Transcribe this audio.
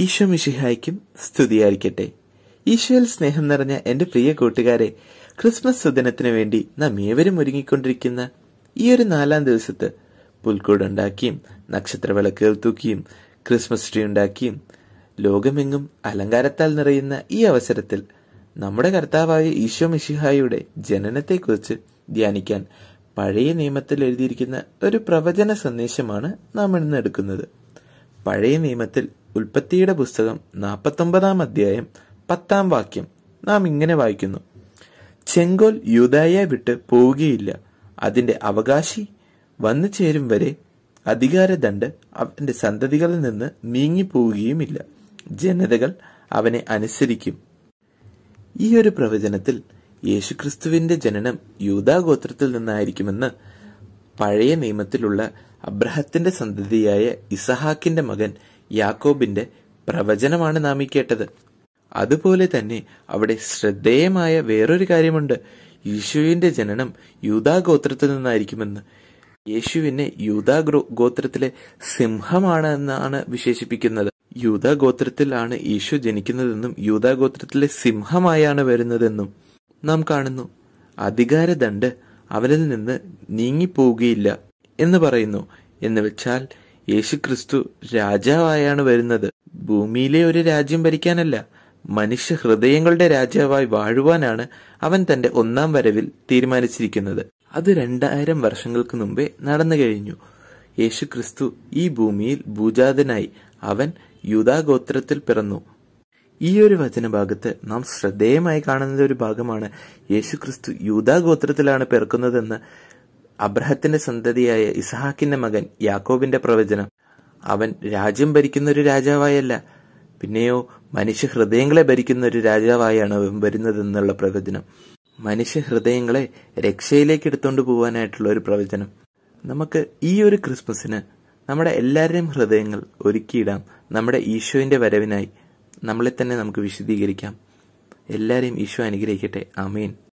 ഈശോ മിഷിഹായ്ക്കും സ്തുതിയായിരിക്കട്ടെ ഈശോയിൽ സ്നേഹം നിറഞ്ഞ എൻ്റെ പ്രിയ കൂട്ടുകാരെ ക്രിസ്മസ് സുദിനത്തിനു വേണ്ടി നാം ഏവരും ഒരുങ്ങിക്കൊണ്ടിരിക്കുന്ന ഈ ഒരു നാലാം ദിവസത്ത് പുൽക്കൂടുണ്ടാക്കിയും നക്ഷത്രവിളക്കുകൾ തൂക്കിയും ക്രിസ്മസ് ട്രീ ഉണ്ടാക്കിയും ലോകമെങ്ങും അലങ്കാരത്താൽ നിറയുന്ന ഈ അവസരത്തിൽ നമ്മുടെ കർത്താവായ ഈശോ മിഷിഹായുടെ ജനനത്തെക്കുറിച്ച് ധ്യാനിക്കാൻ പഴയ നിയമത്തിൽ എഴുതിയിരിക്കുന്ന ഒരു പ്രവചന സന്ദേശമാണ് നാം ഇന്ന് എടുക്കുന്നത് പഴയ നിയമത്തിൽ ഉൽപ്പത്തിയുടെ പുസ്തകം നാൽപ്പത്തൊമ്പതാം അധ്യായം പത്താം വാക്യം നാം ഇങ്ങനെ വായിക്കുന്നു ചെങ്കോൽ യൂതായെ വിട്ട് പോവുകയില്ല അതിന്റെ അവകാശി വന്നു ചേരും വരെ അധികാരദണ്ട് അവന്റെ സന്തതികളിൽ നിന്ന് നീങ്ങിപ്പോവുകയുമില്ല ജനതകൾ അവനെ അനുസരിക്കും ഈ ഒരു പ്രവചനത്തിൽ യേശുക്രിസ്തുവിന്റെ ജനനം യൂതാഗോത്രത്തിൽ നിന്നായിരിക്കുമെന്ന് പഴയ നിയമത്തിലുള്ള അബ്രഹത്തിന്റെ സന്തതിയായ ഇസഹാക്കിന്റെ മകൻ യാക്കോബിന്റെ പ്രവചനമാണ് നാം ഈ കേട്ടത് അതുപോലെ തന്നെ അവിടെ ശ്രദ്ധേയമായ വേറൊരു കാര്യമുണ്ട് യേശുവിന്റെ ജനനം യൂതാ ഗോത്രത്തിൽ നിന്നായിരിക്കുമെന്ന് യേശുവിനെ യൂതാ ഗോത്രത്തിലെ സിംഹമാണ് എന്നാണ് വിശേഷിപ്പിക്കുന്നത് യൂതാ ഗോത്രത്തിലാണ് യേശു ജനിക്കുന്നതെന്നും യൂതാ ഗോത്രത്തിലെ സിംഹമായാണ് വരുന്നതെന്നും നാം കാണുന്നു ദണ്ട് അവരിൽ നിന്ന് നീങ്ങിപ്പോവുകയില്ല എന്ന് പറയുന്നു എന്ന് വെച്ചാൽ യേശുക്രിസ്തു രാജാവായാണ് വരുന്നത് ഭൂമിയിലെ ഒരു രാജ്യം ഭരിക്കാനല്ല മനുഷ്യ ഹൃദയങ്ങളുടെ രാജാവായി വാഴുവാനാണ് അവൻ തന്റെ ഒന്നാം വരവിൽ തീരുമാനിച്ചിരിക്കുന്നത് അത് രണ്ടായിരം വർഷങ്ങൾക്ക് മുമ്പേ നടന്നു കഴിഞ്ഞു യേശുക്രിസ്തു ഈ ഭൂമിയിൽ ഭൂജാതനായി അവൻ യുദാഗോത്രത്തിൽ പിറന്നു ഈ ഒരു ഭാഗത്ത് നാം ശ്രദ്ധേയമായി കാണുന്ന ഒരു ഭാഗമാണ് യേശുക്രിസ്തു യൂതാഗോത്രത്തിലാണ് പിറക്കുന്നതെന്ന് അബ്രഹത്തിന്റെ സന്തതിയായ ഇസഹാക്കിന്റെ മകൻ യാക്കോബിന്റെ പ്രവചനം അവൻ രാജ്യം ഭരിക്കുന്ന ഒരു രാജാവായല്ല പിന്നെയോ മനുഷ്യ ഹൃദയങ്ങളെ ഭരിക്കുന്ന ഒരു രാജാവായാണ് അവൻ വരുന്നതെന്നുള്ള പ്രവചനം മനുഷ്യ ഹൃദയങ്ങളെ രക്ഷയിലേക്ക് എടുത്തുകൊണ്ട് പോകാനായിട്ടുള്ള ഒരു പ്രവചനം നമുക്ക് ഈ ഒരു ക്രിസ്മസിന് നമ്മുടെ എല്ലാവരുടെയും ഹൃദയങ്ങൾ ഒരുക്കിയിടാം നമ്മുടെ ഈശോയുടെ വരവിനായി നമ്മളെ തന്നെ നമുക്ക് വിശദീകരിക്കാം എല്ലാവരെയും ഈശോ അനുഗ്രഹിക്കട്ടെ അമീൻ